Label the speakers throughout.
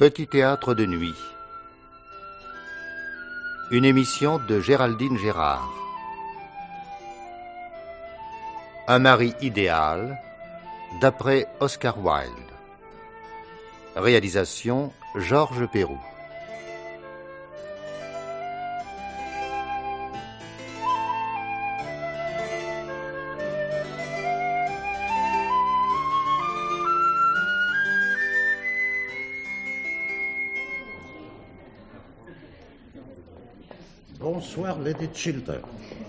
Speaker 1: Petit théâtre de nuit. Une émission de Géraldine Gérard. Un mari idéal d'après Oscar Wilde. Réalisation Georges Perroux.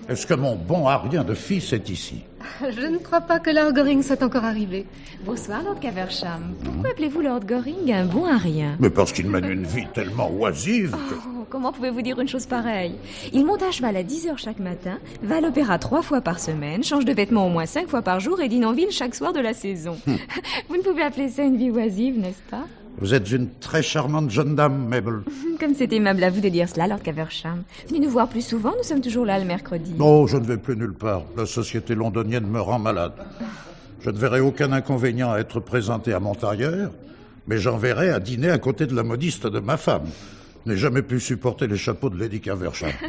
Speaker 2: Est-ce que mon bon Arien de fils est ici
Speaker 3: Je ne crois pas que Lord Goring soit encore arrivé. Bonsoir, Lord Caversham. Pourquoi appelez-vous Lord Goring un bon Arien
Speaker 2: Mais parce qu'il mène une vie tellement oisive
Speaker 3: oh, Comment pouvez-vous dire une chose pareille Il monte à cheval à 10 heures chaque matin, va à l'opéra trois fois par semaine, change de vêtements au moins cinq fois par jour et dîne en ville chaque soir de la saison. Hum. vous ne pouvez appeler ça une vie oisive, n'est-ce pas
Speaker 2: vous êtes une très charmante jeune dame, Mabel.
Speaker 3: Comme c'est aimable à vous de dire cela, Lord Caversham. Venez nous voir plus souvent, nous sommes toujours là le mercredi.
Speaker 2: Non, je ne vais plus nulle part. La société londonienne me rend malade. Je ne verrai aucun inconvénient à être présenté à Montarrière, mais j'en verrai à dîner à côté de la modiste de ma femme. Je n'ai jamais pu supporter les chapeaux de Lady Caversham.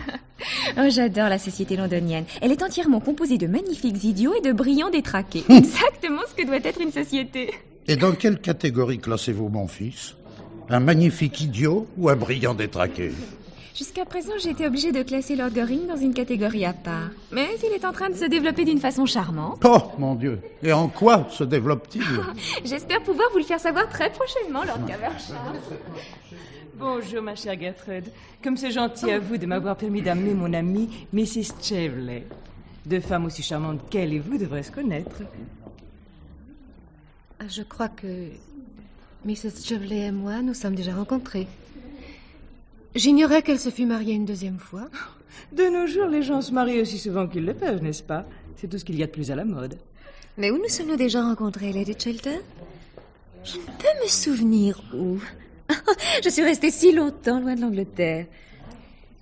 Speaker 3: Oh, j'adore la société londonienne. Elle est entièrement composée de magnifiques idiots et de brillants détraqués. Exactement ce que doit être une société.
Speaker 2: Et dans quelle catégorie classez-vous mon fils Un magnifique idiot ou un brillant détraqué
Speaker 3: Jusqu'à présent, j'ai été obligée de classer Lord Goring dans une catégorie à part. Mais il est en train de se développer d'une façon charmante.
Speaker 2: Oh, mon Dieu Et en quoi se développe-t-il
Speaker 4: J'espère pouvoir vous le faire savoir très prochainement, Lord Caversham. Bonjour, ma chère Gertrude. Comme c'est gentil à vous de m'avoir permis d'amener mon amie, Mrs. Chevley. Deux femmes aussi charmantes qu'elle et vous devraient se connaître.
Speaker 5: Je crois que Mrs. Chevley et moi nous sommes déjà rencontrés. J'ignorais qu'elle se fût mariée une deuxième fois.
Speaker 4: De nos jours, les gens se marient aussi souvent qu'ils le peuvent, n'est-ce pas C'est tout ce qu'il y a de plus à la mode. Mais où nous sommes-nous déjà rencontrés, Lady Chiltern Je ne peux me souvenir
Speaker 6: où. Je suis restée si longtemps loin de l'Angleterre.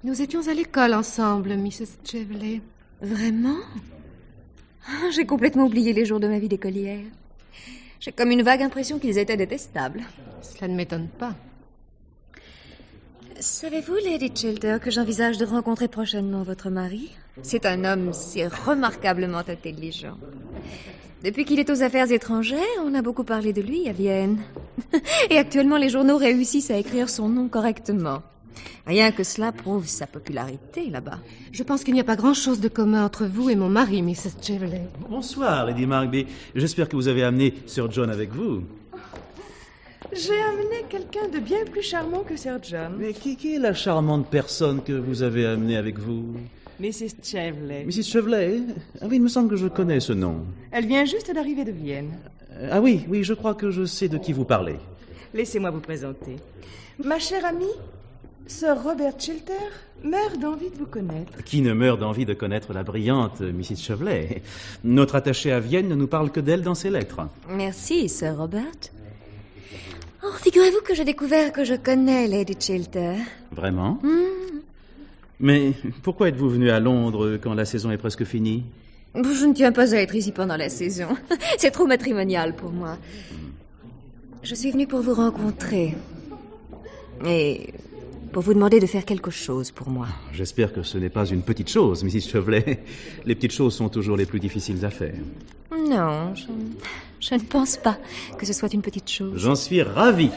Speaker 6: Nous étions à l'école ensemble, Mrs. Chevley. Vraiment ah, J'ai complètement oublié les jours de ma vie d'écolière. J'ai comme une vague impression qu'ils étaient détestables. Cela ne m'étonne pas. Savez-vous, Lady Chilter, que j'envisage de rencontrer prochainement votre mari C'est un homme si remarquablement intelligent. Depuis qu'il est aux affaires étrangères, on a beaucoup parlé de lui à Vienne. Et actuellement, les journaux réussissent à écrire son nom correctement. Rien que cela prouve sa popularité
Speaker 5: là-bas. Je pense qu'il n'y a pas grand-chose de commun entre vous et mon mari, Mrs. Chevley.
Speaker 7: Bonsoir, Lady Markby. J'espère que vous avez amené Sir John avec vous.
Speaker 4: J'ai amené quelqu'un de bien plus charmant que Sir John. Mais qui,
Speaker 7: est la charmante personne que vous avez amenée avec vous
Speaker 4: Mrs. Chevley Mrs.
Speaker 7: Chevley. Ah oui, il me semble que je connais ce nom.
Speaker 4: Elle vient juste d'arriver de Vienne.
Speaker 7: Ah oui, oui, je crois que je sais de qui vous parlez.
Speaker 4: Laissez-moi vous présenter. Ma chère amie, Sir Robert Chilter meurt d'envie de vous connaître.
Speaker 7: Qui ne meurt d'envie de connaître la brillante Mrs. Chevelet Notre attaché à Vienne ne nous parle que d'elle dans ses lettres.
Speaker 6: Merci, Sir Robert. Oh, figurez-vous que j'ai découvert que je connais Lady Chilter. Vraiment hmm.
Speaker 7: Mais pourquoi êtes-vous venu à Londres quand la saison est presque finie
Speaker 6: Je ne tiens pas à être ici pendant la saison. C'est trop matrimonial pour moi. Je suis venue pour vous rencontrer. Et pour vous demander de faire quelque chose pour moi. Ah,
Speaker 7: j'espère que ce n'est pas une petite chose, Mrs. Chevelet. Les petites choses sont toujours les plus difficiles à faire.
Speaker 6: Non, je, ne pense pas que ce soit une petite chose. J'en
Speaker 7: suis ravi.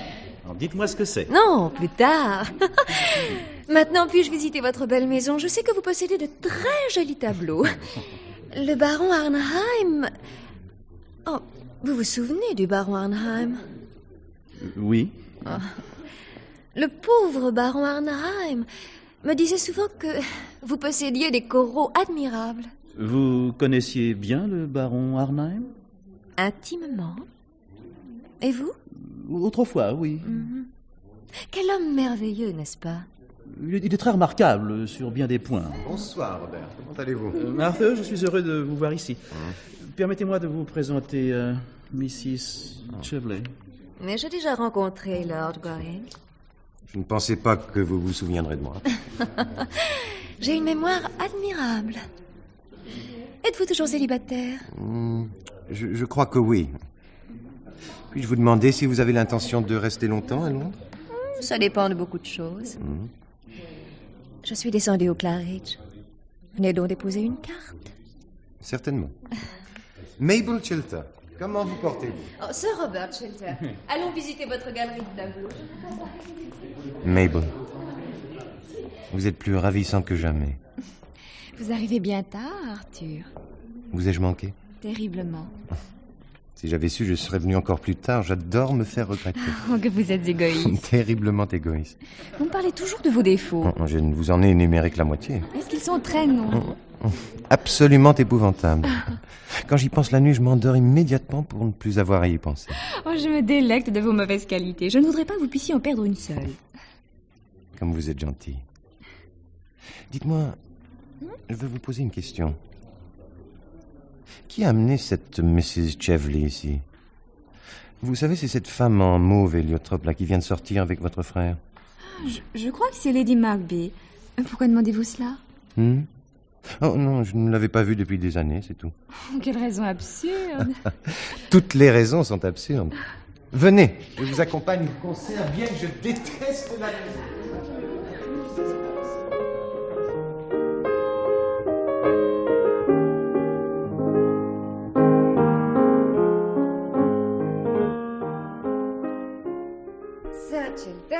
Speaker 7: Dites-moi ce que c'est.
Speaker 6: Non, plus tard. Maintenant, puis-je visiter votre belle maison Je sais que vous possédez de très jolis tableaux. Le baron Arnheim. Oh, vous vous souvenez du baron Arnheim
Speaker 7: Oui. Ah.
Speaker 6: Le pauvre baron Arnheim me disait souvent que vous possédiez des coraux admirables.
Speaker 7: Vous connaissiez bien le baron Arnheim
Speaker 6: Intimement. Et vous
Speaker 7: Autrefois, oui.
Speaker 6: Mhm. Quel homme merveilleux, n'est-ce pas
Speaker 7: il est, très remarquable sur bien des
Speaker 8: points. Bonsoir, Robert. Comment allez-vous euh, Marthe, je suis heureux de vous voir ici. Permettez-moi de vous présenter euh, Mrs. Ah. Chevley.
Speaker 6: Mais j'ai déjà rencontré Lord Goring.
Speaker 8: Je ne pensais pas que vous vous souviendrez de moi.
Speaker 6: J'ai une mémoire admirable. Êtes-vous toujours célibataire
Speaker 8: hmm, je, crois que oui. Puis-je vous demander si vous avez l'intention de rester longtemps à Londres
Speaker 6: hmm, Ça dépend de beaucoup de choses. Hmm. Je suis descendue au Claridge. Venez donc déposer une carte.
Speaker 8: Certainement. Mabel Chilter. Comment vous portez-vous
Speaker 6: Sir oh, Robert Shelter, allons visiter votre galerie de tableaux.
Speaker 8: Mabel, vous êtes plus ravissant que jamais.
Speaker 3: Vous arrivez bien tard, Arthur.
Speaker 8: Vous ai-je manqué
Speaker 3: Terriblement.
Speaker 8: Si j'avais su, je serais venu encore plus tard. J'adore me faire regretter.
Speaker 3: Oh, que vous êtes égoïste.
Speaker 8: Terriblement égoïste.
Speaker 3: Vous me parlez toujours de vos défauts.
Speaker 8: Oh, je ne vous en ai énuméré que la moitié.
Speaker 3: Est-ce qu'ils sont très nombreux
Speaker 8: oh, oh. Absolument épouvantables. Quand j'y pense la nuit, je m'endors immédiatement pour ne plus avoir à y penser.
Speaker 3: Oh, je me délecte de vos mauvaises qualités. Je ne voudrais pas que vous puissiez en perdre une seule.
Speaker 8: Comme vous êtes gentil. Dites-moi, je veux vous poser une question. Qui a amené cette Mrs. Chevley ici Vous savez, c'est cette femme en mauve, Héliotrope, là, qui vient de sortir avec votre frère.
Speaker 3: Ah, je, crois que c'est Lady Magby. Pourquoi demandez-vous cela
Speaker 8: hmm? Oh non, je ne l'avais pas vue depuis des années, c'est tout.
Speaker 3: Oh, quelle raison absurde
Speaker 8: Toutes les raisons sont absurdes. Venez, je vous accompagne au
Speaker 4: concert, bien que je déteste la musique.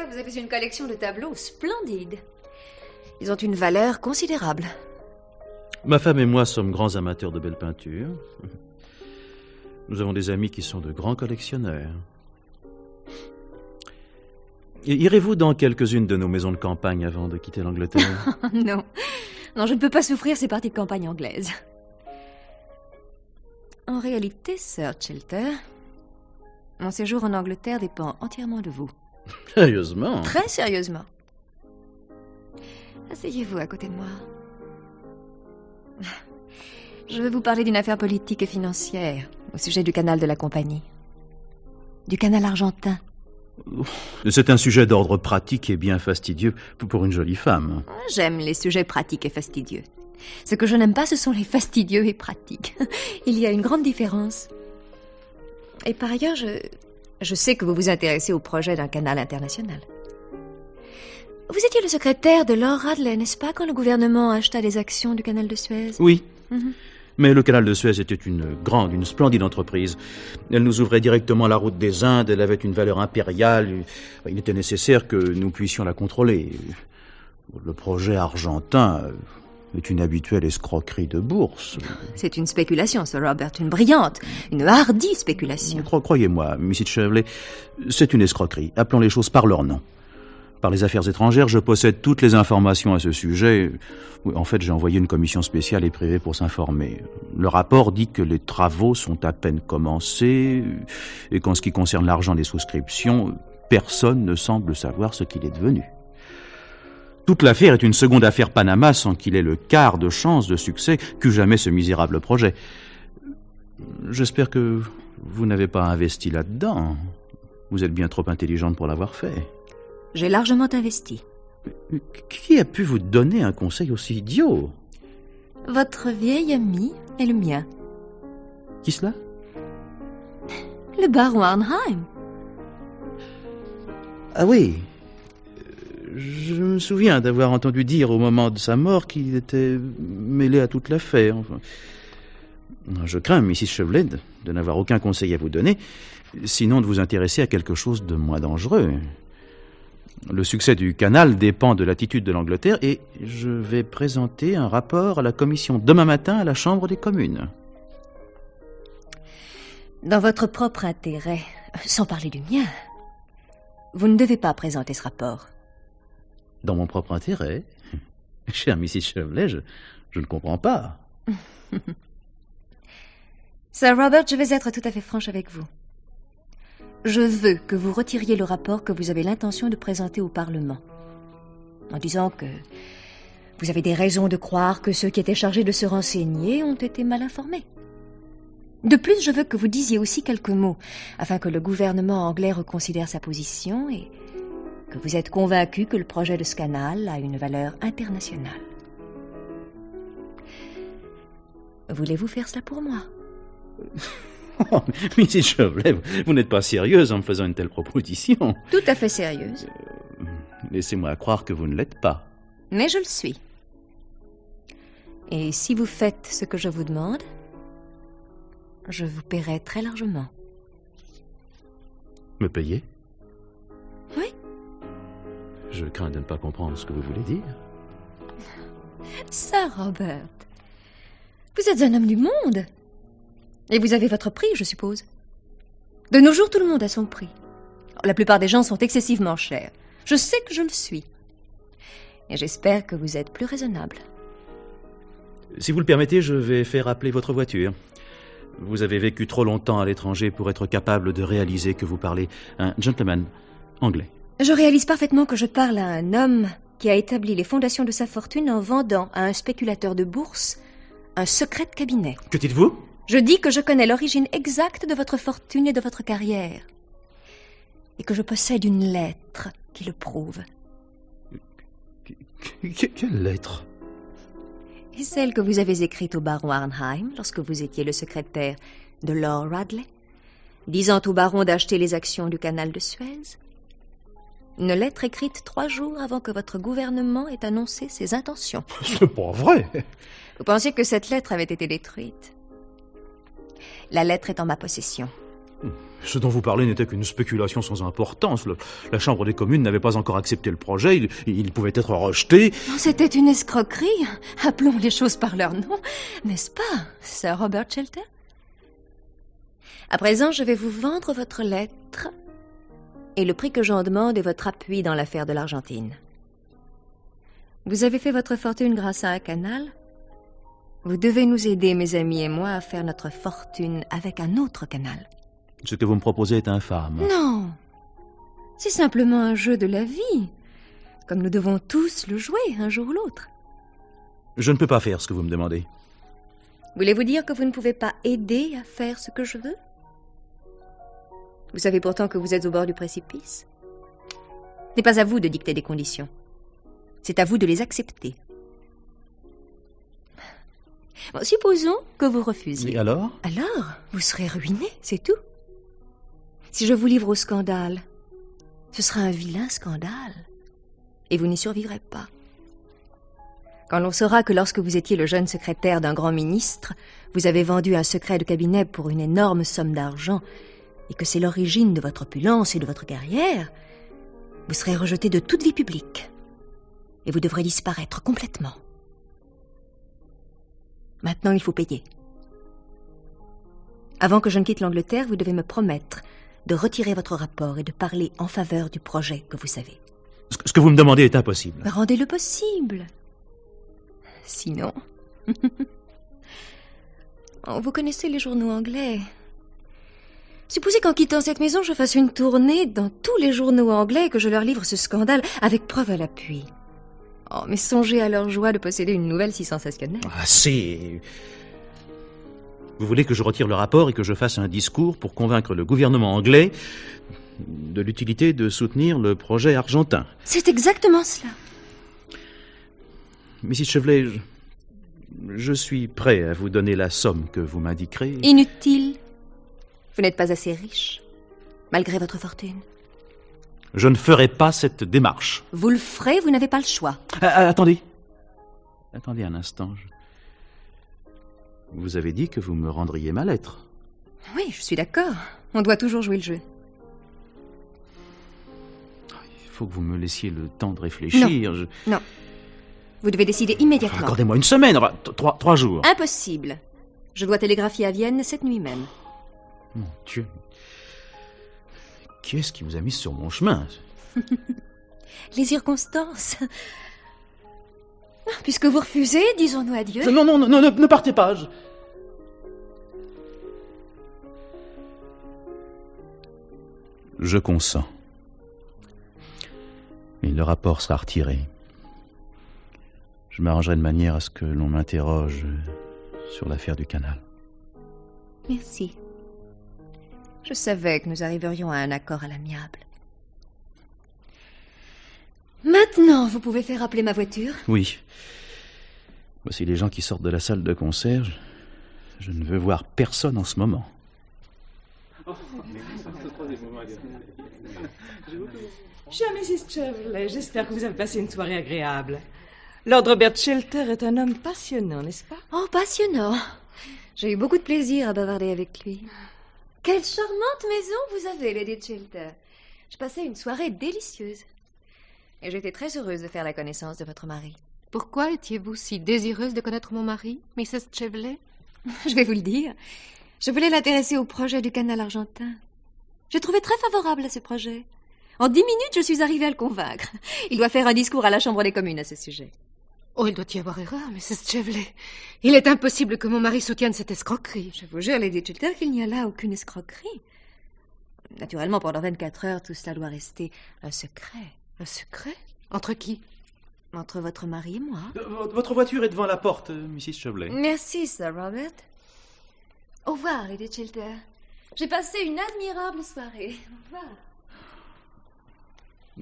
Speaker 6: vous avez une collection de tableaux splendides. Ils ont une valeur considérable.
Speaker 7: Ma femme et moi sommes grands amateurs de belles peintures. Nous avons des amis qui sont de grands collectionneurs. Irez-vous dans quelques-unes de nos maisons de campagne avant de quitter l'Angleterre
Speaker 6: oh, Non. Non, je ne peux pas souffrir ces parties de campagne anglaises. En réalité, Sir Chelter, mon séjour en Angleterre dépend entièrement de vous.
Speaker 7: Sérieusement Très
Speaker 6: sérieusement. Asseyez-vous à côté de moi. Je veux vous parler d'une affaire politique et financière au sujet du canal de la compagnie. Du canal argentin.
Speaker 7: C'est un sujet d'ordre pratique et bien fastidieux pour une jolie femme.
Speaker 6: J'aime les sujets pratiques et fastidieux. Ce que je n'aime pas, ce sont les fastidieux et pratiques. Il y a une grande différence. Et par ailleurs, je, je sais que vous vous intéressez au projet d'un canal international. Vous étiez le secrétaire de Lord Radley, n'est-ce pas, quand le gouvernement acheta des actions du canal de Suez Oui. Mhm.
Speaker 7: Mais le canal de Suez était une grande, une splendide entreprise. Elle nous ouvrait directement la route des Indes, elle avait une valeur impériale. Il était nécessaire que nous puissions la contrôler. Le projet argentin, c'est une habituelle escroquerie de bourse.
Speaker 6: C'est une spéculation, Sir Robert, une brillante, une hardie spéculation.
Speaker 7: Croyez-moi, Mrs. Chevley, c'est une escroquerie. Appelons les choses par leur nom. Par les affaires étrangères, je possède toutes les informations à ce sujet. En fait, j'ai envoyé une commission spéciale et privée pour s'informer. Le rapport dit que les travaux sont à peine commencés et qu'en ce qui concerne l'argent des souscriptions, personne ne semble savoir ce qu'il est devenu. Toute l'affaire est une seconde affaire Panama sans qu'il ait le quart de chance de succès qu'eut jamais ce misérable projet. J'espère que vous n'avez pas investi là-dedans. Vous êtes bien trop intelligente pour l'avoir fait.
Speaker 6: J'ai largement investi.
Speaker 7: Qui a pu vous donner un conseil aussi
Speaker 6: idiot Votre vieille ami est le mien. Qui cela Le baron Arnheim.
Speaker 7: Ah oui, je me souviens d'avoir entendu dire au moment de sa mort qu'il était mêlé à toute l'affaire. je crains, Mrs. Chevelet, de n'avoir aucun conseil à vous donner, sinon de vous intéresser à quelque chose de moins dangereux. Le succès du canal dépend de l'attitude de l'Angleterre et je vais présenter un rapport à la commission demain matin à la Chambre des communes.
Speaker 6: Dans votre propre intérêt, sans parler du mien, vous ne devez pas présenter ce rapport
Speaker 7: dans mon propre intérêt. Cher Mrs. Chevelet, je, je ne comprends pas.
Speaker 6: Sir Robert, je vais être tout à fait franche avec vous. Je veux que vous retiriez le rapport que vous avez l'intention de présenter au Parlement. En disant que vous avez des raisons de croire que ceux qui étaient chargés de se renseigner ont été mal informés. De plus, je veux que vous disiez aussi quelques mots afin que le gouvernement anglais reconsidère sa position et que vous êtes convaincu que le projet de ce canal a une valeur internationale. Voulez-vous faire cela pour moi
Speaker 7: oh, si je vous n'êtes pas sérieuse en me faisant une telle proposition.
Speaker 6: Tout à fait sérieuse. Euh,
Speaker 7: laissez-moi croire que vous ne l'êtes pas.
Speaker 6: Mais je le suis. Et si vous faites ce que je vous demande, je vous paierai très largement. Me payer Oui.
Speaker 7: Je crains de ne pas comprendre ce que vous voulez dire.
Speaker 6: Sir Robert, vous êtes un homme du monde. Et vous avez votre prix, je suppose. De nos jours, tout le monde a son prix. La plupart des gens sont excessivement chers. Je sais que je le suis. Et j'espère que vous êtes plus raisonnable.
Speaker 7: Si vous le permettez, je vais faire appeler votre voiture. Vous avez vécu trop longtemps à l'étranger pour être capable de réaliser que vous parlez un gentleman anglais.
Speaker 6: Je réalise parfaitement que je parle à un homme qui a établi les fondations de sa fortune en vendant à un spéculateur de bourse un secret de cabinet. Que dites-vous Je dis que je connais l'origine exacte de votre fortune et de votre carrière. Et que je possède une lettre qui le prouve.
Speaker 7: quelle lettre
Speaker 6: Et celle que vous avez écrite au baron Arnheim lorsque vous étiez le secrétaire de Lord Radley, disant au baron d'acheter les actions du canal de Suez une lettre écrite trois jours avant que votre gouvernement ait annoncé ses intentions. C'est
Speaker 7: pas vrai.
Speaker 6: Vous pensiez que cette lettre avait été détruite. La lettre est en ma possession.
Speaker 7: Ce dont vous parlez n'était qu'une spéculation sans importance. la Chambre des communes n'avait pas encore accepté le projet. Il, pouvait être rejeté.
Speaker 6: C'était une escroquerie. Appelons les choses par leur nom, n'est-ce pas, Sir Robert Shelter À présent, je vais vous vendre votre lettre et le prix que j'en demande est votre appui dans l'affaire de l'Argentine. Vous avez fait votre fortune grâce à un canal Vous devez nous aider, mes amis et moi, à faire notre fortune avec un autre canal.
Speaker 7: Ce que vous me proposez est infâme.
Speaker 6: Non C'est simplement un jeu de la vie, comme nous devons tous le jouer un jour ou l'autre.
Speaker 7: Je ne peux pas faire ce que vous me demandez.
Speaker 6: Voulez-vous dire que vous ne pouvez pas aider à faire ce que je veux vous savez pourtant que vous êtes au bord du précipice. Ce n'est pas à vous de dicter des conditions. C'est à vous de les accepter. supposons que vous refusiez. Et alors Alors, vous serez ruiné, c'est tout. Si je vous livre au scandale, ce sera un vilain scandale. Et vous n'y survivrez pas. Quand l'on saura que lorsque vous étiez le jeune secrétaire d'un grand ministre, vous avez vendu un secret de cabinet pour une énorme somme d'argent que c'est l'origine de votre opulence et de votre carrière, vous serez rejeté de toute vie publique et vous devrez disparaître complètement. Maintenant, il faut payer. Avant que je ne quitte l'Angleterre, vous devez me promettre de retirer votre rapport et de parler en faveur du projet que vous savez.
Speaker 7: Ce que vous me demandez est impossible.
Speaker 6: Rendez-le possible. Sinon... Oh, vous connaissez les journaux anglais. Supposez qu'en quittant cette maison, je fasse une tournée dans tous les journaux anglais et que je leur livre ce scandale avec preuve à l'appui. Oh, mais songez à leur joie de posséder une nouvelle si sensationnelle. Ah,
Speaker 7: c'est. Vous voulez que je retire le rapport et que je fasse un discours pour convaincre le gouvernement anglais de l'utilité de soutenir le projet argentin.
Speaker 6: C'est exactement cela.
Speaker 7: Mrs. Chevelet, je suis prêt à vous donner la somme que vous m'indiquerez.
Speaker 6: Inutile. Vous n'êtes pas assez riche, malgré votre fortune.
Speaker 7: Je ne ferai pas cette démarche.
Speaker 6: Vous le ferez, vous n'avez pas le choix.
Speaker 7: Ah, ah, attendez. Attendez un instant. Je... Vous avez dit que vous me rendriez ma lettre.
Speaker 6: Oui, je suis d'accord. On doit toujours jouer le jeu.
Speaker 7: Il faut que vous me laissiez le temps de réfléchir.
Speaker 6: Non. Vous devez décider immédiatement. Accordez-moi
Speaker 7: une semaine, trois jours.
Speaker 6: Impossible. Je dois télégraphier à Vienne cette nuit même.
Speaker 7: Mon Dieu. Qu'est-ce qui vous a mis sur mon chemin
Speaker 6: Les circonstances. Puisque vous refusez, disons-nous adieu. Non, non, non, non, ne, partez pas. Je...
Speaker 7: Je consens. Mais le rapport sera retiré. Je m'arrangerai de manière à ce que l'on m'interroge sur l'affaire du canal.
Speaker 6: Merci. Je savais que nous arriverions à un accord à l'amiable. Maintenant, vous pouvez faire appeler ma voiture
Speaker 7: Oui. Voici les gens qui sortent de la salle de concert. Je ne veux voir personne en ce moment.
Speaker 4: Cher Mrs. Chevrolet, j'espère que vous avez passé une soirée agréable. Lord Robert Shelter est un homme passionnant, n'est-ce pas
Speaker 6: Oh, passionnant. J'ai eu beaucoup de plaisir à bavarder avec lui. Quelle charmante maison vous avez, Lady Chilter. Je passais une soirée délicieuse. Et j'étais très heureuse de faire la connaissance de votre mari. Pourquoi étiez-vous si désireuse de connaître mon mari, Mrs. Chevelet Je vais vous le dire. Je voulais l'intéresser au projet du canal argentin. J'ai trouvé très favorable à ce projet. En dix minutes, je suis arrivée à le convaincre. Il doit faire un discours à la Chambre des communes à ce sujet. Oh, il doit y avoir erreur,
Speaker 5: Mrs. Chevley. Il est impossible que mon mari soutienne cette escroquerie. Je vous jure, Lady Chilter, qu'il n'y a là
Speaker 6: aucune escroquerie. Naturellement, pendant 24 heures, tout cela doit rester un secret. Un secret Entre qui Entre votre mari et moi.
Speaker 7: Euh, votre voiture est devant la porte, euh, Mrs. Chevley.
Speaker 6: Merci, Sir Robert. Au revoir, Lady Chilter. J'ai passé une admirable soirée. Au revoir.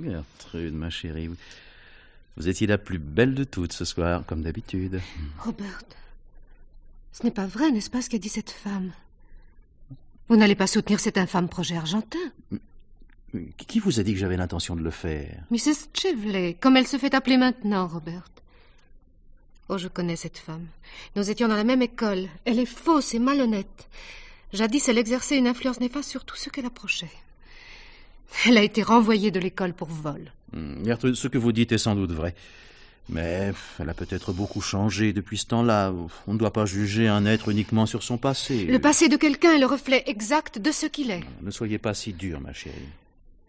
Speaker 7: Gertrude, ma chérie. Vous étiez la plus belle de toutes ce soir, comme d'habitude.
Speaker 5: Robert, ce n'est pas vrai, n'est-ce pas, ce qu'a dit cette femme Vous n'allez pas soutenir cet infâme projet argentin
Speaker 7: Qui vous a dit que j'avais l'intention de le faire
Speaker 5: Mrs. Chevley, comme elle se fait appeler maintenant, Robert. Oh, je connais cette femme. Nous étions dans la même école. Elle est fausse et malhonnête. Jadis, elle exerçait une influence néfaste sur tous ceux qu'elle approchait. Elle a été renvoyée de l'école pour vol.
Speaker 7: Hmm, ce que vous dites est sans doute vrai. Mais elle a peut-être beaucoup changé depuis ce temps-là. On ne doit pas juger un être uniquement sur son passé. Le
Speaker 5: passé de quelqu'un est le reflet exact de ce qu'il est.
Speaker 7: Ne soyez pas si dur, ma chérie.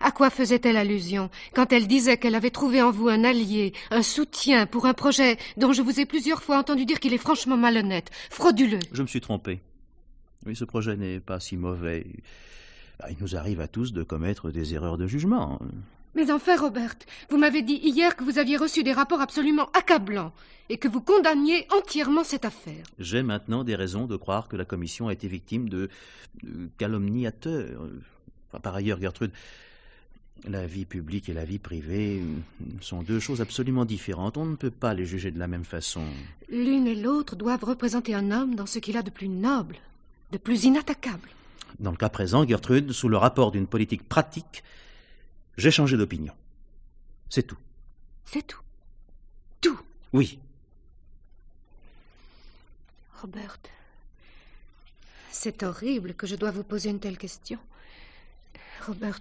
Speaker 5: À quoi faisait-elle allusion quand elle disait qu'elle avait trouvé en vous un allié, un soutien pour un projet dont je vous ai plusieurs fois entendu dire qu'il est franchement malhonnête, frauduleux
Speaker 7: Je me suis trompé. Oui, ce projet n'est pas si mauvais. Bah, il nous arrive à tous de commettre des erreurs de jugement.
Speaker 5: Mais enfin, Robert, vous m'avez dit hier que vous aviez reçu des rapports absolument accablants et que vous condamniez entièrement cette affaire.
Speaker 7: J'ai maintenant des raisons de croire que la commission a été victime de, calomniateurs. par ailleurs, Gertrude, la vie publique et la vie privée sont deux choses absolument différentes. On ne peut pas les juger de la même façon.
Speaker 5: L'une et l'autre doivent représenter un homme dans ce qu'il a de plus noble, de plus inattaquable.
Speaker 7: Dans le cas présent, Gertrude, sous le rapport d'une politique pratique, j'ai changé d'opinion. C'est tout. C'est tout.
Speaker 1: Tout Oui.
Speaker 5: Robert, c'est horrible que je dois vous poser une telle question. Robert,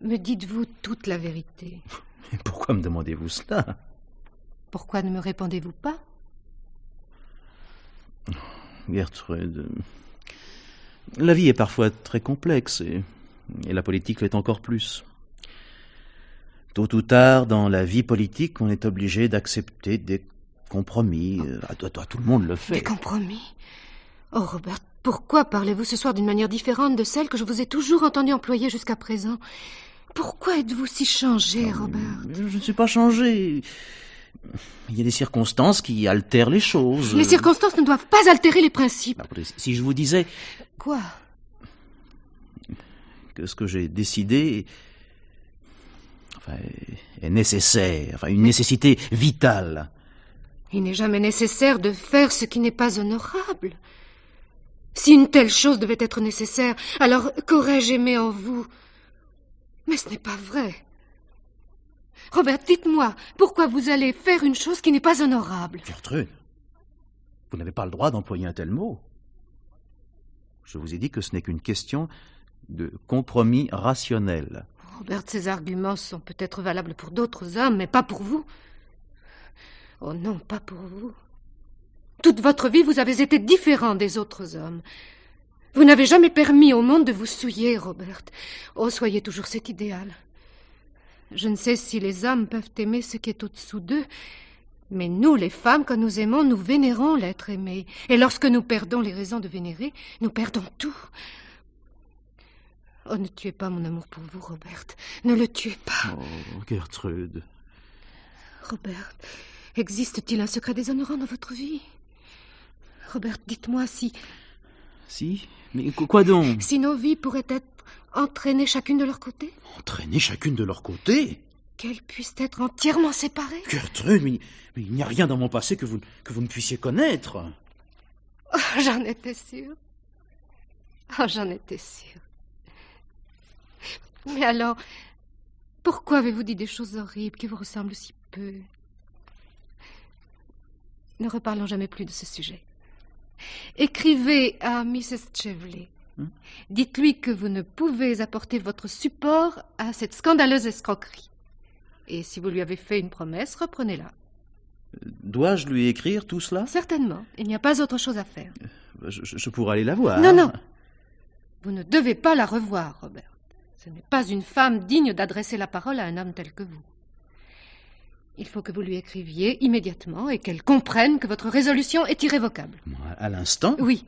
Speaker 5: me dites-vous toute la vérité
Speaker 7: Pourquoi me demandez-vous cela
Speaker 5: Pourquoi ne me répondez-vous pas
Speaker 7: Gertrude, la vie est parfois très complexe et, la politique l'est encore plus. Tôt ou tard, dans la vie politique, on est obligé d'accepter des compromis. Euh, toi, tout le monde le fait. Des
Speaker 5: compromis Oh, Robert, pourquoi parlez-vous ce soir d'une manière différente de celle que je vous ai toujours entendu employer jusqu'à présent Pourquoi êtes-vous si changé,
Speaker 7: euh, Robert Je ne suis pas changé. Il y a des circonstances qui altèrent les choses. Les
Speaker 5: circonstances ne doivent pas altérer les principes. Bah,
Speaker 7: si je vous disais... Quoi Que ce que j'ai décidé est nécessaire, une nécessité vitale.
Speaker 5: Il n'est jamais nécessaire de faire ce qui n'est pas honorable. Si une telle chose devait être nécessaire, alors qu'aurais-je aimé en vous Mais ce n'est pas vrai. Robert, dites-moi, pourquoi vous allez faire une chose qui n'est pas honorable
Speaker 1: Gertrude,
Speaker 7: vous n'avez pas le droit d'employer un tel mot. Je vous ai dit que ce n'est qu'une question de compromis rationnel.
Speaker 5: Robert, ces arguments sont peut-être valables pour d'autres hommes, mais pas pour vous. Oh non, pas pour vous. Toute votre vie, vous avez été différent des autres hommes. Vous n'avez jamais permis au monde de vous souiller, Robert. Oh, soyez toujours cet idéal. Je ne sais si les hommes peuvent aimer ce qui est au-dessous d'eux, mais nous, les femmes, quand nous aimons, nous vénérons l'être aimé. Et lorsque nous perdons les raisons de vénérer, nous perdons tout. Oh, ne tuez pas mon amour pour vous, Robert. Ne le tuez
Speaker 7: pas. Oh, Gertrude.
Speaker 5: Robert, existe-t-il un secret déshonorant dans votre vie Robert, dites-moi si.
Speaker 7: Si Mais quoi donc
Speaker 5: Si nos vies pourraient être entraînées chacune de leur côté
Speaker 7: Entraînées chacune de leur côté
Speaker 5: Qu'elles puissent être entièrement séparées
Speaker 7: Gertrude, mais, il n'y a rien dans mon passé que vous, que vous ne puissiez connaître.
Speaker 5: Oh, j'en étais sûre. Oh, j'en étais sûre. Mais alors, pourquoi avez-vous dit des choses horribles qui vous ressemblent si peu Ne reparlons jamais plus de ce sujet. Écrivez à Mrs. Chevley. Hmm? Dites-lui que vous ne pouvez apporter votre support à cette scandaleuse escroquerie. Et si vous lui avez fait une promesse, reprenez-la. Euh,
Speaker 7: dois-je lui écrire tout cela Certainement.
Speaker 5: Il n'y a pas autre chose à faire.
Speaker 7: Euh, je pourrais aller la voir. Non, non.
Speaker 5: Vous ne devez pas la revoir, Robert. Ce n'est pas une femme digne d'adresser la parole à un homme tel que vous. Il faut que vous lui écriviez immédiatement et qu'elle comprenne que votre résolution est irrévocable.
Speaker 7: À l'instant Oui.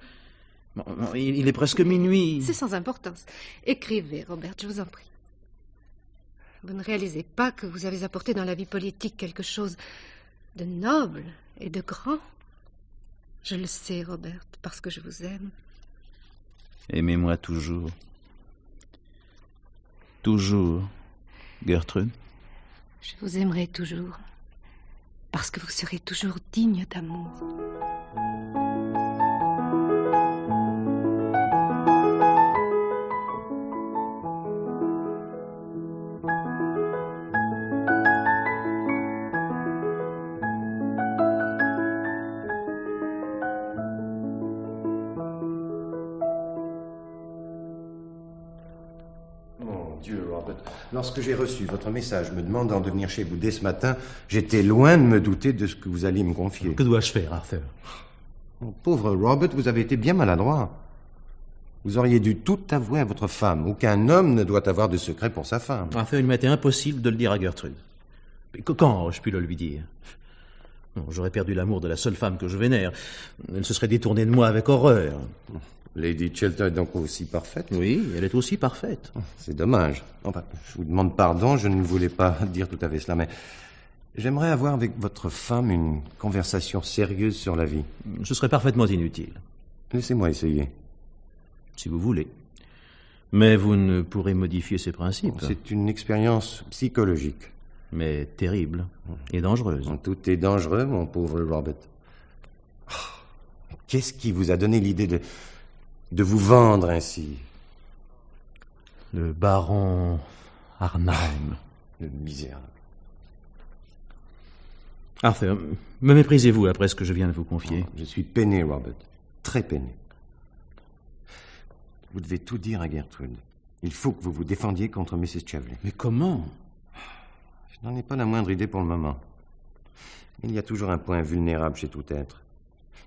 Speaker 7: il est presque minuit. C'est
Speaker 5: sans importance. Écrivez, Robert, je vous en prie. Vous ne réalisez pas que vous avez apporté dans la vie politique quelque chose de noble et de grand. Je le sais, Robert, parce que je vous aime.
Speaker 7: Aimez-moi toujours toujours, Gertrude
Speaker 5: Je vous aimerai toujours, parce que vous serez toujours digne d'amour.
Speaker 8: Lorsque j'ai reçu votre message me demandant de venir chez vous dès ce matin, j'étais loin de me douter de ce que vous alliez me confier. Que dois-je faire, Arthur oh, pauvre Robert, vous avez été bien maladroit. Vous auriez dû tout avouer à votre femme. Aucun homme ne doit avoir de secret pour sa femme.
Speaker 7: Arthur, il m'était impossible de le dire à Gertrude.
Speaker 8: Mais quand je pu le lui dire J'aurais perdu l'amour de la seule femme que je vénère. Elle se serait détournée de moi avec horreur. Lady Chelter est donc aussi parfaite Oui, elle est aussi parfaite. C'est dommage. Enfin, je vous demande pardon, je ne voulais pas dire tout à fait cela, mais j'aimerais avoir avec votre femme une conversation sérieuse sur la vie. Ce serait parfaitement inutile. Laissez-moi essayer. Si vous voulez. Mais vous ne pourrez modifier ses principes. C'est une expérience psychologique. Mais terrible et dangereuse. Tout est dangereux, mon pauvre Robert. Oh, qu'est-ce qui vous a donné l'idée de, de vous vendre ainsi. Le baron Arnheim. Le misérable.
Speaker 7: Arthur, me méprisez-vous après ce que je viens de vous
Speaker 8: confier oh, Je suis peiné, Robert. Très peiné. Vous devez tout dire à Gertrude. Il faut que vous vous défendiez contre Mrs. Chevley. Mais comment Je n'en ai pas la moindre idée pour le moment. Il y a toujours un point vulnérable chez tout être.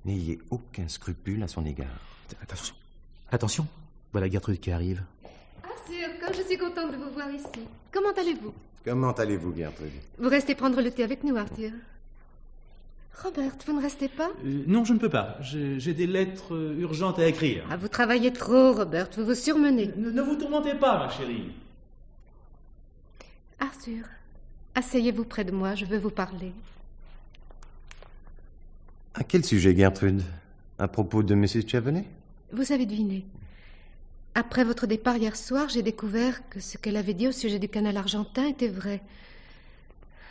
Speaker 8: N'ayez aucun scrupule à son égard. Attention, Attention, voilà Gertrude qui arrive.
Speaker 5: Ah, comme je suis contente de vous voir ici. Comment allez-vous
Speaker 8: Comment allez-vous, Gertrude
Speaker 5: Vous restez prendre le thé avec nous, Arthur. Robert, vous ne restez pas
Speaker 7: euh, Non, je ne peux pas. J'ai des lettres euh, urgentes à écrire.
Speaker 5: Ah, vous travaillez trop, Robert. Vous vous
Speaker 7: surmenez. Ne, vous tourmentez pas, ma chérie.
Speaker 5: Arthur, asseyez-vous près de moi. Je veux vous parler.
Speaker 8: À quel sujet, Gertrude À propos de Mrs. Chavenet
Speaker 5: vous avez deviné. Après votre départ hier soir, j'ai découvert que ce qu'elle avait dit au sujet du canal argentin était vrai.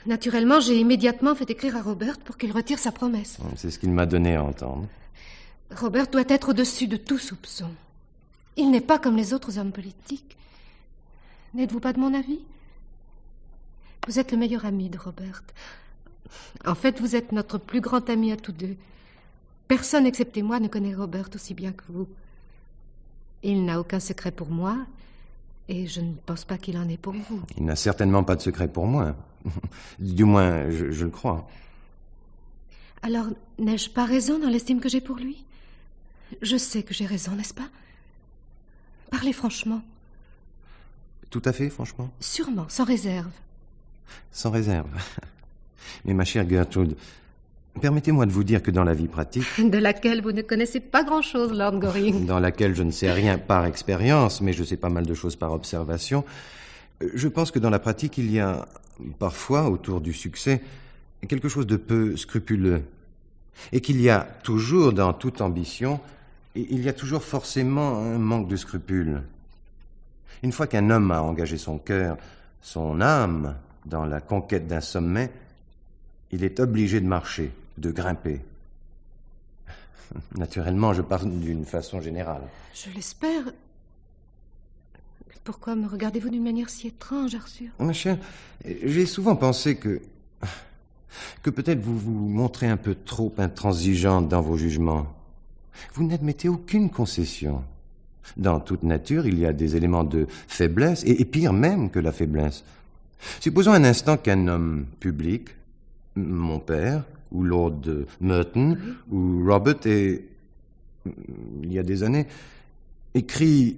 Speaker 5: Naturellement, j'ai immédiatement fait écrire à Robert pour qu'il retire sa promesse.
Speaker 8: C'est ce qu'il m'a donné à entendre.
Speaker 5: Robert doit être au-dessus de tout soupçon. Il n'est pas comme les autres hommes politiques. N'êtes-vous pas de mon avis Vous êtes le meilleur ami de Robert. En fait, vous êtes notre plus grand ami à tous deux. Personne excepté moi ne connaît Robert aussi bien que vous. Il n'a aucun secret pour moi, et je ne pense pas qu'il en ait pour vous.
Speaker 8: Il n'a certainement pas de secret pour moi. du moins, je, le crois.
Speaker 5: Alors, n'ai-je pas raison dans l'estime que j'ai pour lui Je sais que j'ai raison, n'est-ce pas Parlez franchement.
Speaker 8: Tout à fait, franchement.
Speaker 5: Sûrement, sans réserve.
Speaker 8: Sans réserve. Mais ma chère Gertrude, Permettez-moi de vous dire que dans la vie pratique...
Speaker 5: De laquelle vous ne connaissez pas grand-chose, Lord Goring.
Speaker 8: Dans laquelle je ne sais rien par expérience, mais je sais pas mal de choses par observation. Je pense que dans la pratique, il y a parfois, autour du succès, quelque chose de peu scrupuleux. Et qu'il y a toujours, dans toute ambition, il y a toujours forcément un manque de scrupule. Une fois qu'un homme a engagé son cœur, son âme, dans la conquête d'un sommet, il est obligé de marcher de grimper. Naturellement, je parle d'une façon générale.
Speaker 5: Je l'espère. Pourquoi me regardez-vous d'une manière si étrange, Arthur
Speaker 8: Ma chère, j'ai souvent pensé que. que peut-être vous vous montrez un peu trop intransigeante dans vos jugements. Vous n'admettez aucune concession. Dans toute nature, il y a des éléments de faiblesse, et pire même que la faiblesse. Supposons un instant qu'un homme public, mon père, ou Lord euh, Merton, mhm. ou Robert est, mm, il y a des années, écrit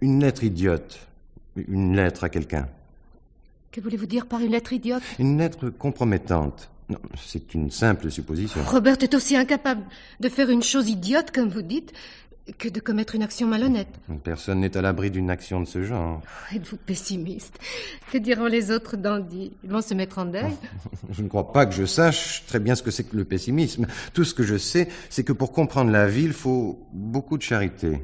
Speaker 8: une lettre idiote, une lettre à quelqu'un.
Speaker 5: Que voulez-vous dire par une lettre idiote
Speaker 8: Une lettre compromettante. c'est une simple supposition. Robert
Speaker 5: est aussi incapable de faire une chose idiote, comme vous dites, que de commettre une action malhonnête.
Speaker 8: Personne n'est à l'abri d'une action de ce genre.
Speaker 5: Êtes-vous pessimiste Que diront les autres d'Andy Ils vont se mettre en deuil
Speaker 8: Je ne crois pas que je sache très bien ce que c'est que le pessimisme. Tout ce que je sais, c'est que pour comprendre la vie, il faut beaucoup de charité.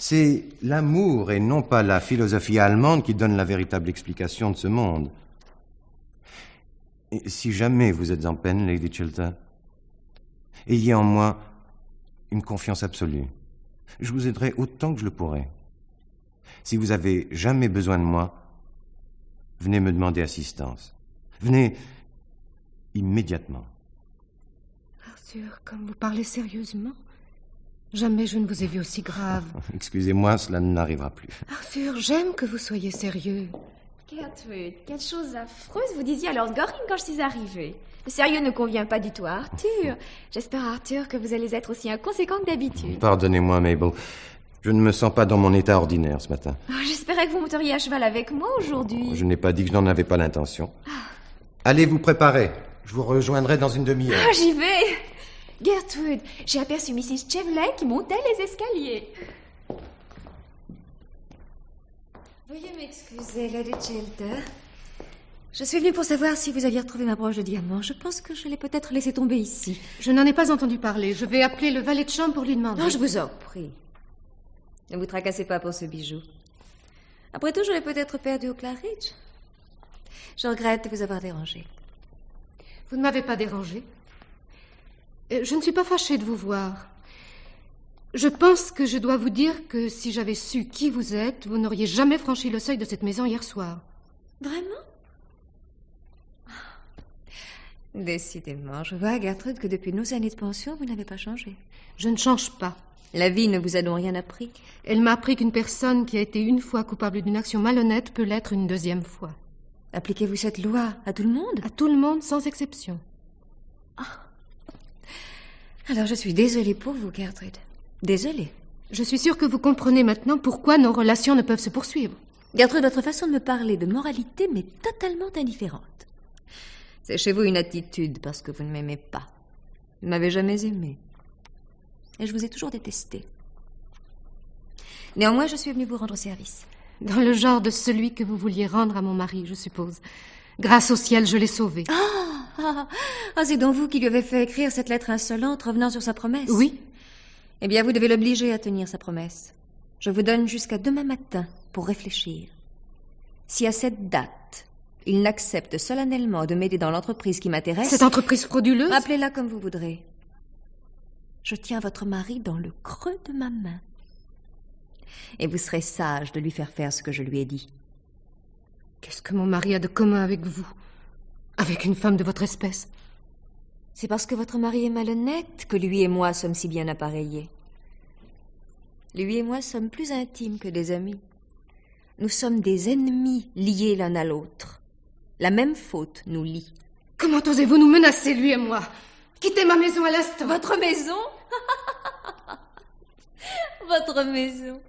Speaker 8: C'est l'amour et non pas la philosophie allemande qui donne la véritable explication de ce monde. Et si jamais vous êtes en peine, Lady Chiltern, ayez en moi une confiance absolue. Je vous aiderai autant que je le pourrai. Si vous avez jamais besoin de moi, venez me demander assistance. Venez immédiatement.
Speaker 5: Arthur, comme vous parlez sérieusement, jamais je ne vous ai vu aussi grave.
Speaker 8: Excusez-moi, cela n'arrivera plus.
Speaker 3: Arthur, j'aime que vous soyez sérieux. Gertrude, quelle chose affreuse vous disiez à Lord Goring quand je suis arrivée. Le sérieux ne convient pas du tout à Arthur. J'espère, Arthur, que vous allez être aussi inconséquent que d'habitude.
Speaker 8: Pardonnez-moi, Mabel. Je ne me sens pas dans mon état ordinaire ce matin.
Speaker 3: Oh, j'espérais que vous monteriez à cheval avec moi aujourd'hui. Je
Speaker 8: n'ai pas dit que je n'en avais pas l'intention. Allez vous préparer. Je vous rejoindrai dans une demi-heure. Oh,
Speaker 3: j'y vais. Gertrude, j'ai aperçu Mrs. Chevlet qui montait les escaliers. Veuillez m'excuser,
Speaker 6: Lady Chelter. Je suis venue pour savoir si vous aviez retrouvé ma broche de diamant. Je pense que je l'ai peut-être laissée tomber ici.
Speaker 5: Je n'en ai pas entendu parler. Je vais appeler le valet de chambre pour lui demander. Non, je vous en
Speaker 6: prie. Ne vous tracassez pas pour ce bijou. Après tout, je l'ai peut-être perdu au Claridge. Je regrette de vous avoir dérangé. Vous ne m'avez pas dérangé.
Speaker 5: Euh, je ne suis pas fâchée de vous voir. Je pense que je dois vous dire que si j'avais su qui vous êtes, vous n'auriez jamais franchi le seuil de cette maison hier soir.
Speaker 6: Vraiment ah. Décidément, je vois, Gertrude, que depuis nos années de pension, vous n'avez pas changé. Je ne change pas. La vie ne vous a donc rien appris Elle
Speaker 5: m'a appris qu'une personne qui a été une fois coupable d'une action malhonnête peut l'être une deuxième fois. Appliquez-vous cette loi à tout le monde À tout le monde, sans exception. Ah. Alors je suis désolée pour vous, Gertrude. Désolée. Je suis sûre que vous comprenez
Speaker 6: maintenant pourquoi nos relations ne peuvent se poursuivre. Gertrude, votre façon de me parler de moralité m'est totalement indifférente. C'est chez vous une attitude parce que vous ne m'aimez pas. Vous ne m'avez jamais aimé. Et je vous ai toujours détesté.
Speaker 5: Néanmoins, je suis venue vous rendre service. Dans le genre de celui que vous vouliez rendre à mon mari, je suppose. Grâce au ciel, je l'ai sauvé. Ah,
Speaker 6: ah, ah, ah c'est donc vous qui lui avez fait écrire cette lettre insolente revenant sur sa promesse. Oui, eh bien, vous devez l'obliger à tenir sa promesse. Je vous donne jusqu'à demain matin pour réfléchir. Si à cette date, il n'accepte solennellement de m'aider dans l'entreprise qui m'intéresse. Cette entreprise frauduleuse Appelez-la comme vous voudrez. Je tiens votre mari dans le creux de ma main. Et vous serez sage de lui faire faire ce que je lui ai dit. Qu'est-ce que mon mari a de commun avec vous Avec une femme de votre espèce c'est parce que votre mari est malhonnête que lui et moi sommes si bien appareillés. Lui et moi sommes plus intimes que des amis. Nous sommes des ennemis liés l'un à l'autre. La même faute nous lie. Comment osez-vous nous menacer, lui et moi Quittez ma maison à l'instant. Votre maison Votre maison.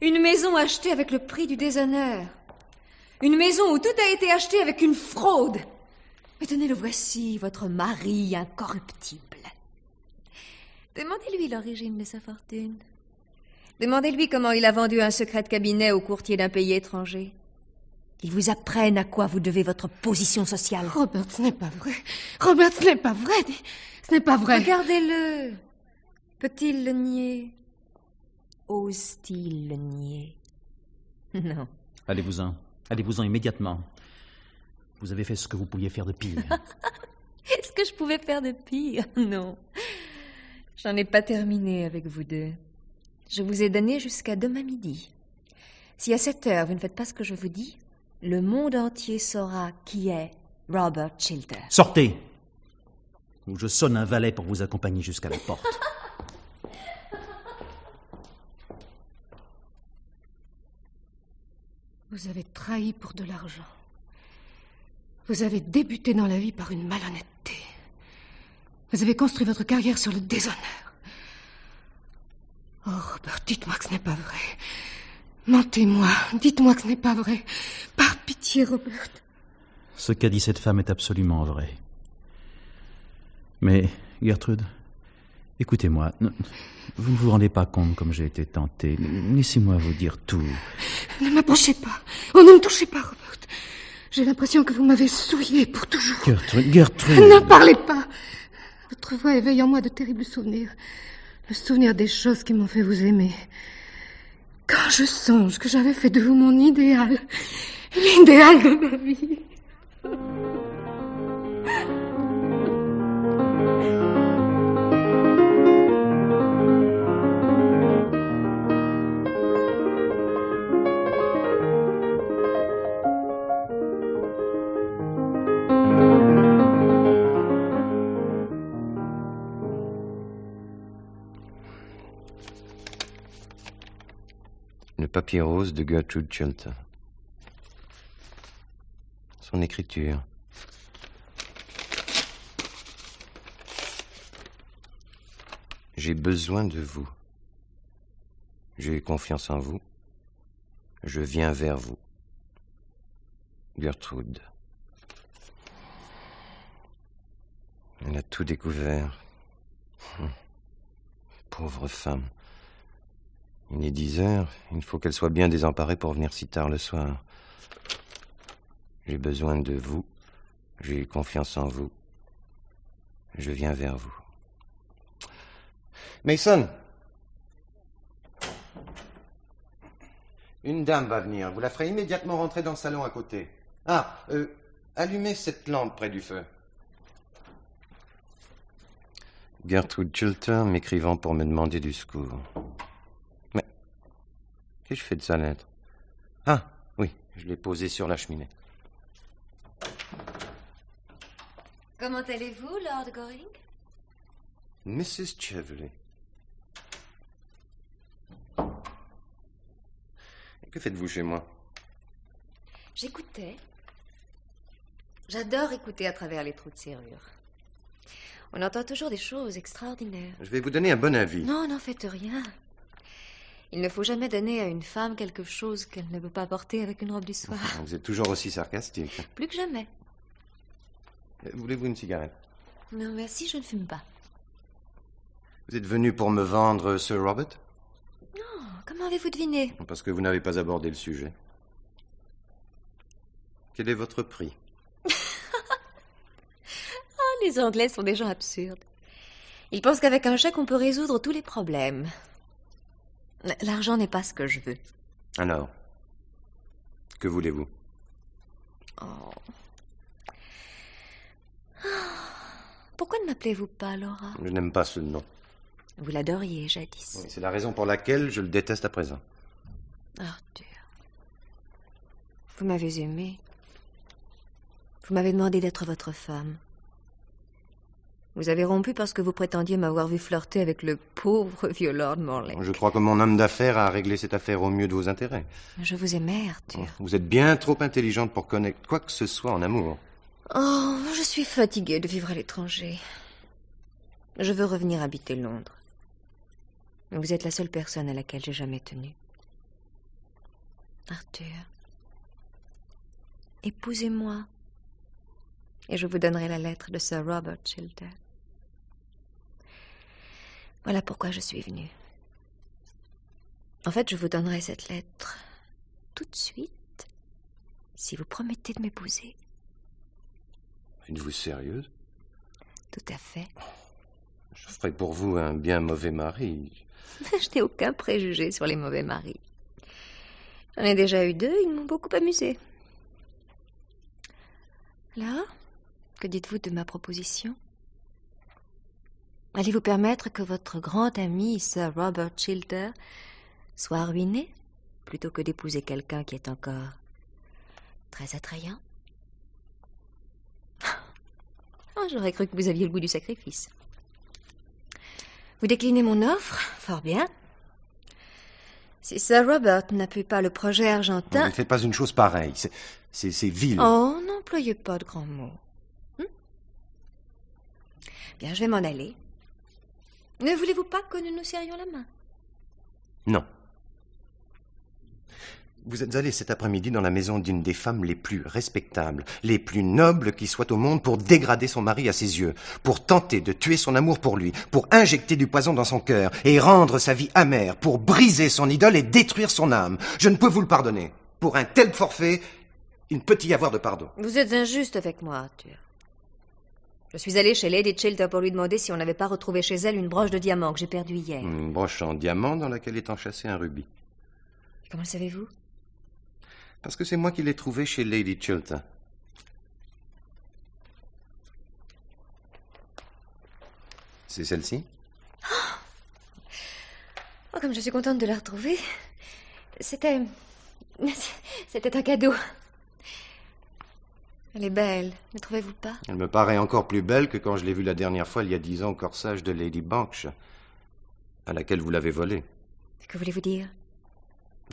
Speaker 6: Une maison achetée avec le prix du déshonneur. Une maison où tout a été acheté avec une fraude. Mais tenez, le voici, votre mari incorruptible. Demandez-lui l'origine de sa fortune. Demandez-lui comment il a vendu un secret de cabinet au courtier d'un pays étranger. Il vous apprenne à quoi vous devez votre position sociale. Robert, ce n'est pas vrai. Robert, ce n'est pas vrai. Ce n'est pas vrai. Regardez-le. Peut-il le nier Ose-t-il le nier Non.
Speaker 7: Allez-vous-en. Allez-vous-en immédiatement. Vous avez fait ce que vous pouviez faire de pire.
Speaker 6: Est-ce que je pouvais faire de pire Non. J'en ai pas terminé avec vous deux. Je vous ai donné jusqu'à demain midi. Si à cette heure vous ne faites pas ce que je vous dis, le monde entier saura qui est Robert Chilter.
Speaker 7: Sortez Ou je sonne un valet pour vous accompagner jusqu'à la porte.
Speaker 5: Vous avez trahi pour de l'argent. Vous avez débuté dans la vie par une malhonnêteté. Vous avez construit votre carrière sur le déshonneur. Oh, Robert, dites-moi que ce n'est pas vrai. Mentez-moi, dites-moi que ce n'est pas vrai. Par pitié, Robert.
Speaker 7: Ce qu'a dit cette femme est absolument vrai. Mais, Gertrude, écoutez-moi. Vous ne vous rendez pas compte comme j'ai été tentée. Laissez-moi vous dire tout.
Speaker 5: Ne m'approchez pas. Oh, ne me touchez pas, Robert. J'ai l'impression que vous m'avez souillée pour
Speaker 7: toujours. Gertrude, Gertrude. Ne parlez
Speaker 5: pas. Votre voix éveille en moi de terribles souvenirs. Le souvenir des choses qui m'ont fait vous aimer. Quand je songe que j'avais fait de vous mon idéal, l'idéal de ma vie.
Speaker 8: Papier rose de Gertrude Schulte. Son écriture. J'ai besoin de vous. J'ai confiance en vous. Je viens vers vous. Gertrude. Elle a tout découvert. Hum. Pauvre femme. Il est dix heures. Il faut qu'elle soit bien désemparée pour venir si tard le soir. J'ai besoin de vous. J'ai confiance en vous. Je viens vers vous. Mason Une dame va venir. Vous la ferez immédiatement rentrer dans le salon à côté. Ah, euh, allumez cette lampe près du feu. Gertrude Chulter, m'écrivant pour me demander du secours que je fais de sa lettre Ah, oui, je l'ai posée sur la cheminée.
Speaker 6: Comment allez-vous, Lord Goring
Speaker 8: Mrs. Cheveley. que faites-vous chez moi
Speaker 6: J'écoutais. J'adore écouter à travers les trous de serrure. On entend toujours des choses extraordinaires.
Speaker 8: Je vais vous donner un bon avis. Non,
Speaker 6: n'en faites rien. Il ne faut jamais donner à une femme quelque chose qu'elle ne peut pas porter avec une robe du soir.
Speaker 8: Vous êtes toujours aussi sarcastique. Plus que jamais. Euh, voulez-vous une cigarette
Speaker 6: Non, merci, je ne fume pas.
Speaker 8: Vous êtes venu pour me vendre Sir Robert
Speaker 6: Non, comment avez-vous deviné
Speaker 8: Parce que vous n'avez pas abordé le sujet. Quel est votre prix ah,
Speaker 6: Les Anglais sont des gens absurdes. Ils pensent qu'avec un chèque, on peut résoudre tous les problèmes. L'argent n'est pas ce que je
Speaker 8: veux. Alors, que voulez-vous oh.
Speaker 6: Oh. Pourquoi ne m'appelez-vous pas Laura
Speaker 8: Je n'aime pas ce nom.
Speaker 6: Vous l'adoriez jadis.
Speaker 8: C'est la raison pour laquelle je le déteste à présent.
Speaker 6: Arthur, vous m'avez aimé. Vous m'avez demandé d'être votre femme. Vous avez rompu parce que vous prétendiez m'avoir vu flirter avec le pauvre vieux Lord Morley.
Speaker 8: Je crois que mon homme d'affaires a réglé cette affaire au mieux de vos intérêts.
Speaker 6: Je vous aimais,
Speaker 8: Arthur. Oh, vous êtes bien trop intelligente pour connaître quoi que ce soit en amour.
Speaker 6: Oh, je suis fatiguée de vivre à l'étranger. Je veux revenir habiter Londres. Vous êtes la seule personne à laquelle j'ai jamais tenu. Arthur, épousez-moi. Et je vous donnerai la lettre de Sir Robert Childe. Voilà pourquoi je suis venue. En fait, je vous donnerai cette lettre tout de suite si vous promettez de m'épouser.
Speaker 8: Êtes-vous sérieuse Tout à fait. Je ferai pour vous un bien mauvais mari.
Speaker 6: je n'ai aucun préjugé sur les mauvais maris. J'en ai déjà eu deux, ils m'ont beaucoup amusée. Là, que dites-vous de ma proposition Allez-vous permettre que votre grand ami Sir Robert Chilter soit ruiné plutôt que d'épouser quelqu'un qui est encore très attrayant oh, J'aurais cru que vous aviez le goût du sacrifice. Vous déclinez mon offre Fort bien. Si Sir Robert n'appuie pas le projet argentin. ne faites
Speaker 8: pas une chose pareille. C'est vil. Oh,
Speaker 6: n'employez pas de grands mots. Hmm? Bien, je vais m'en aller. Ne voulez-vous pas que nous nous serrions la main Non.
Speaker 8: Vous êtes allé cet après-midi dans la maison d'une des femmes les plus respectables, les plus nobles qui soient au monde pour dégrader son mari à ses yeux, pour tenter de tuer son amour pour lui, pour injecter du poison dans son cœur et rendre sa vie amère, pour briser son idole et détruire son âme. Je ne peux vous le pardonner. Pour un tel forfait, il ne peut y avoir de pardon.
Speaker 6: Vous êtes injuste avec moi, Arthur. Je suis allée chez Lady Chilter pour lui demander si on n'avait pas retrouvé chez elle une broche de diamant que j'ai perdue hier.
Speaker 8: Une broche en diamant dans laquelle est enchâssé un rubis. comment le savez-vous Parce que c'est moi qui l'ai trouvée chez Lady Chilter. C'est celle-ci
Speaker 6: oh, oh, comme je suis contente de la retrouver. C'était. C'était un cadeau. Elle est belle, ne trouvez-vous pas
Speaker 8: Elle me paraît encore plus belle que quand je l'ai vue la dernière fois il y a dix ans au corsage de Lady Banks, à laquelle vous l'avez volé.
Speaker 6: Que voulez-vous dire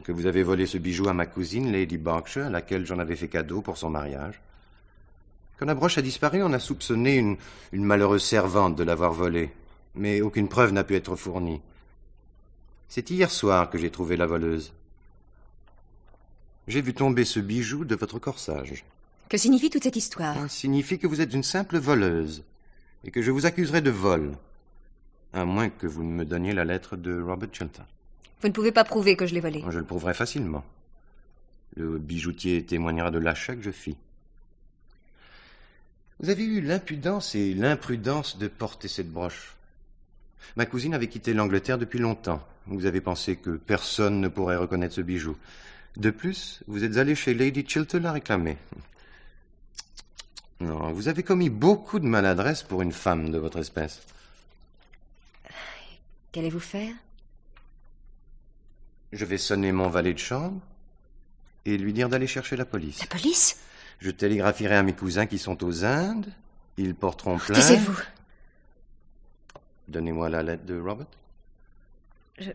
Speaker 8: Que vous avez volé ce bijou à ma cousine, Lady Banks, à laquelle j'en avais fait cadeau pour son mariage. Quand la broche a disparu, on a soupçonné une, une malheureuse servante de l'avoir volée, mais aucune preuve n'a pu être fournie. C'est hier soir que j'ai trouvé la voleuse. J'ai vu tomber ce bijou de votre corsage.
Speaker 6: Que signifie toute cette histoire ah,
Speaker 8: signifie que vous êtes une simple voleuse et que je vous accuserai de vol. À moins que vous ne me donniez la lettre de Robert Chilton.
Speaker 6: Vous ne pouvez pas prouver que je l'ai volée.
Speaker 8: Je le prouverai facilement. Le bijoutier témoignera de l'achat que je fis. Vous avez eu l'impudence et l'imprudence de porter cette broche. Ma cousine avait quitté l'Angleterre depuis longtemps. Vous avez pensé que personne ne pourrait reconnaître ce bijou. De plus, vous êtes allé chez Lady Chilton la réclamer vous avez commis beaucoup de maladresse pour une femme de votre espèce.
Speaker 6: Qu'allez-vous faire
Speaker 8: Je vais sonner mon valet de chambre et lui dire d'aller chercher la police. La police Je télégraphierai à mes cousins qui sont aux Indes. Ils porteront oh, plainte. Taisez-vous. Donnez-moi la lettre de Robert.
Speaker 6: Je.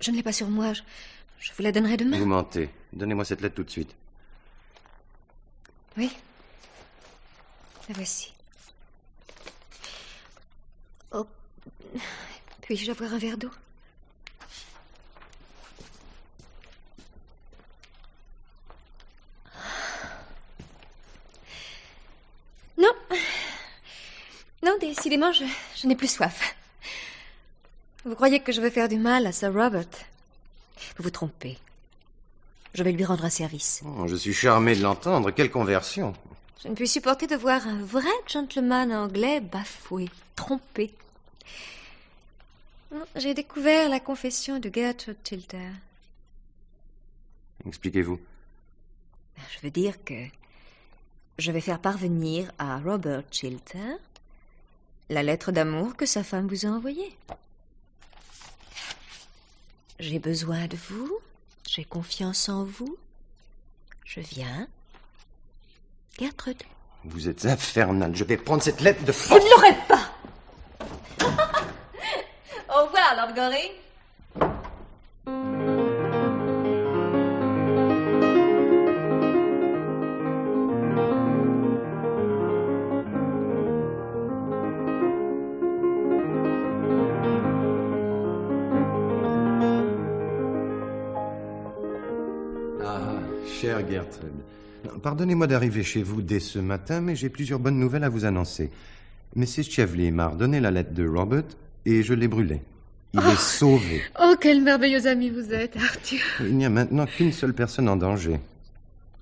Speaker 6: Je ne l'ai pas sur moi. je vous la donnerai demain. Vous
Speaker 8: mentez. Donnez-moi cette lettre tout de suite.
Speaker 6: Oui voici. Oh. Puis-je avoir un verre d'eau Non. Non, décidément, je, n'ai plus soif. Vous croyez que je veux faire du mal à Sir Robert Vous vous trompez. Je vais lui rendre un service.
Speaker 8: Oh, je suis charmé de l'entendre. Quelle conversion
Speaker 6: je ne puis supporter de voir un vrai gentleman anglais bafoué, trompé. J'ai découvert la confession de Gertrude Chilter.
Speaker 8: Expliquez-vous. Je veux
Speaker 6: dire que je vais faire parvenir à Robert Chilter la lettre d'amour que sa femme vous a envoyée. J'ai besoin de vous, j'ai confiance en vous. Je viens, Gertrude.
Speaker 8: Vous êtes infernal. Je vais prendre cette lettre de... Vous ne l'aurez pas
Speaker 6: Au revoir, Lord Goring.
Speaker 8: Pardonnez-moi d'arriver chez vous dès ce matin, mais j'ai plusieurs bonnes nouvelles à vous annoncer. Mrs. Chevley m'a redonné la lettre de Robert et je l'ai brûlée. Il est oh. sauvé.
Speaker 5: Oh, quel merveilleux ami vous êtes, Arthur.
Speaker 8: Il n'y a maintenant qu'une seule personne en danger.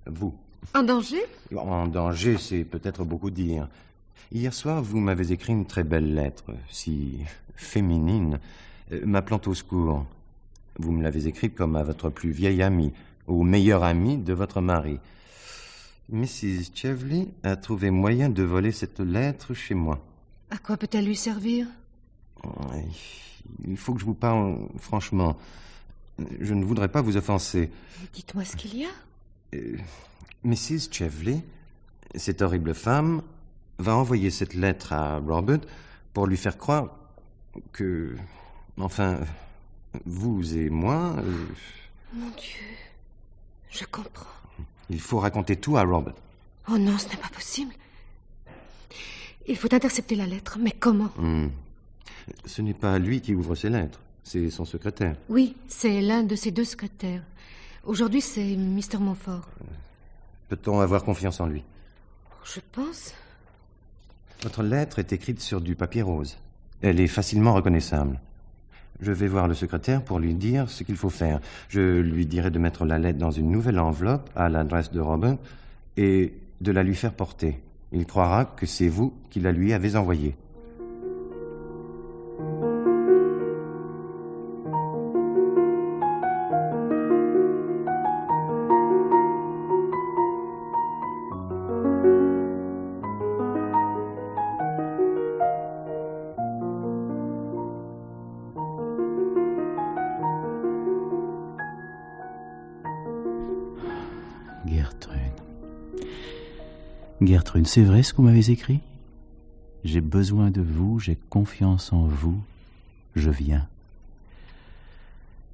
Speaker 8: Vous. En danger En danger, c'est peut-être beaucoup dire. Hier soir, vous m'avez écrit une très belle lettre, si féminine, euh, m'appelant au secours. Vous me l'avez écrite comme à votre plus vieille amie, au meilleur ami de votre mari. Mrs. Chevley a trouvé moyen de voler cette lettre chez moi.
Speaker 5: À quoi peut-elle lui servir
Speaker 8: Il faut que je vous parle franchement. Je ne voudrais pas vous offenser.
Speaker 5: Dites-moi ce qu'il y a.
Speaker 8: Euh, Mrs. Chevley, cette horrible femme, va envoyer cette lettre à Robert pour lui faire croire que. Enfin, vous et moi. Euh,
Speaker 4: Mon Dieu, je comprends.
Speaker 8: Il faut raconter tout à Robert.
Speaker 4: Oh
Speaker 5: non, ce n'est pas possible. Il faut intercepter la lettre, mais comment
Speaker 8: hmm. Ce n'est pas lui qui ouvre ses lettres, c'est son secrétaire.
Speaker 5: Oui, c'est l'un de ses deux secrétaires. Aujourd'hui, c'est Mr. Montfort.
Speaker 8: Peut-on avoir confiance en lui
Speaker 5: Je pense.
Speaker 8: Votre lettre est écrite sur du papier rose. Elle est facilement reconnaissable. Je vais voir le secrétaire pour lui dire ce qu'il faut faire. Je lui dirai de mettre la lettre dans une nouvelle enveloppe à l'adresse de Robin et de la lui faire porter. Il croira que c'est vous qui la lui avez envoyée.
Speaker 7: c'est vrai ce que vous m'avez écrit J'ai besoin de vous, j'ai confiance en vous, je viens.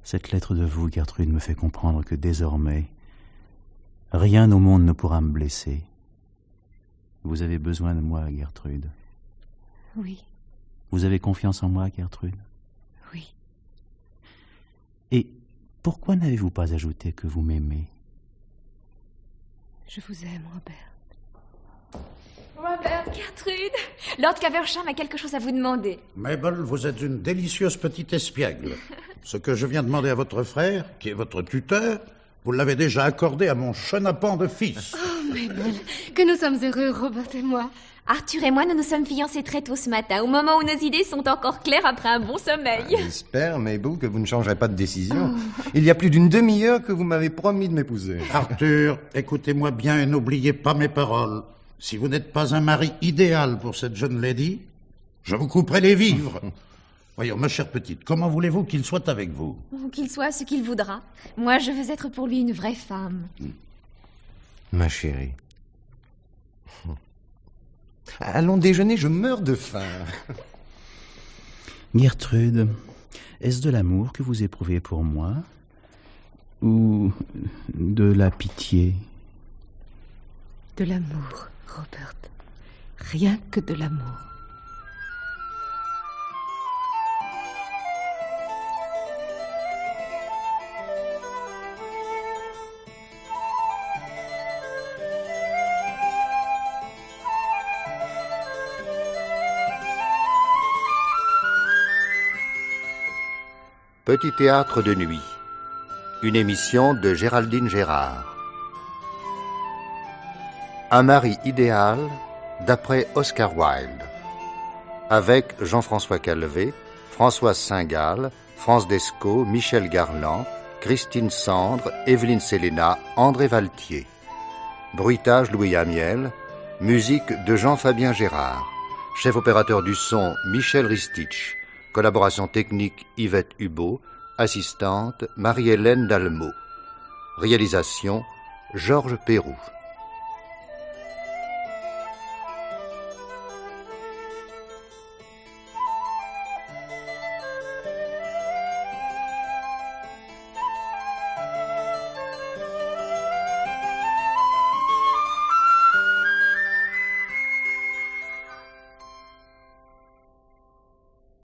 Speaker 7: Cette lettre de vous, Gertrude, me fait comprendre que désormais, rien au monde ne pourra me blesser. Vous avez besoin de moi, Gertrude. Oui. Vous avez confiance en moi, Gertrude Oui. Et pourquoi n'avez-vous pas ajouté que vous m'aimez
Speaker 5: Je vous aime, Robert.
Speaker 3: Robert, Gertrude, Lord Caversham a quelque chose à vous demander.
Speaker 2: Mabel, vous êtes une délicieuse petite espiègle. Ce que je viens de demander à votre frère, qui est votre tuteur, vous l'avez déjà accordé à mon chenapan de fils.
Speaker 3: Oh, Mabel, que nous sommes heureux, Robert et moi. Arthur et moi, nous nous sommes fiancés très tôt ce matin, au moment où nos idées sont encore claires après un bon sommeil. Ah,
Speaker 2: j'espère, Mabel, que vous ne changerez pas de décision. Oh. Il y a plus d'une demi-heure que vous m'avez promis de m'épouser. Arthur, écoutez-moi bien et n'oubliez pas mes paroles. Si vous n'êtes pas un mari idéal pour cette jeune lady, je vous couperai les vivres. Voyons, ma chère petite, comment voulez-vous qu'il soit avec vous
Speaker 3: oh, Qu'il soit ce qu'il voudra. Moi, je veux être pour lui une vraie femme. Hmm.
Speaker 2: Ma chérie.
Speaker 8: Allons déjeuner, je meurs de faim.
Speaker 7: Gertrude, est-ce de l'amour que vous éprouvez pour moi Ou de la pitié
Speaker 5: De l'amour. Robert. Rien que de l'amour.
Speaker 1: Petit théâtre de nuit. Une émission de Géraldine Gérard. Un mari idéal d'après Oscar Wilde, avec Jean-François Calvé, Françoise Singal, France Desco, Michel Garland, Christine Sandre, Evelyne Selena, André Valtier. Bruitage Louis Amiel, musique de Jean-Fabien Gérard, chef opérateur du son Michel Ristich, collaboration technique Yvette Hubot, assistante Marie-Hélène Dalmo, réalisation Georges Perroux.